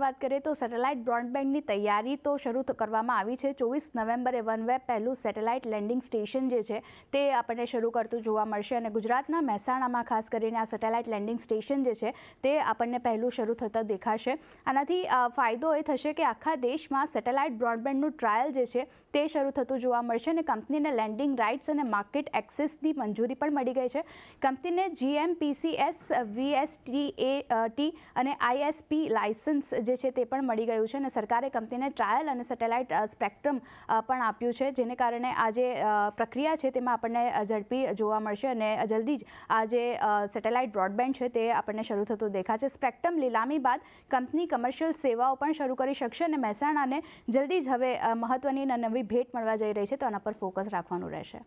વાત કરીએ તો સેટેલાઇટ બ્રોડબેન્ડની તૈયારી તો શરૂ કરવામાં આવી છે ચોવીસ નવેમ્બરે વનવેબ પહેલું સેટેલાઇટ લેન્ડિંગ સ્ટેશન જે છે તે આપણને શરૂ કરતું જોવા મળશે અને ગુજરાતના મહેસાણામાં ખાસ કરીને આ સેટેલાઇટ લેન્ડિંગ સ્ટેશન જે છે તે આપણને પહેલું શરૂ થતાં દેખાશે આનાથી ફાયદો એ થશે કે આખા દેશમાં સેટેલાઇટ બ્રોડબેન્ડનું ટ્રાયલ જે છે તે શરૂ થતું જોવા મળશે અને કંપનીને લેન્ડિંગ રાઇટ્સ અને માર્કેટ એક્સેસની મંજૂરી પણ મળી ગઈ છે કંપનીને જીએમપીસીએસ વીએસટીએ ટી અને આઈએસપી લાઇસન્સ જે છે તે પણ મળી ગયું છે અને સરકારે કંપનીને ટ્રાયલ અને સેટેલાઇટ સ્પેક્ટ્રમ પણ આપ્યું છે જેને કારણે આ જે પ્રક્રિયા છે તેમાં આપણને ઝડપી જોવા મળશે અને જલ્દી જ આ જે સેટેલાઇટ બ્રોડબેન્ડ છે તે આપણને શરૂ થતું દેખાશે સ્પેક્ટ્રમ લીલામી બાદ કંપની કમર્શિયલ સેવાઓ પણ શરૂ કરી શકશે અને મહેસાણાને જલ્દી જ હવે મહત્ત્વની નવી ભેટ મળવા જઈ રહી છે તો આના પર ફોકસ રાખવાનું રહેશે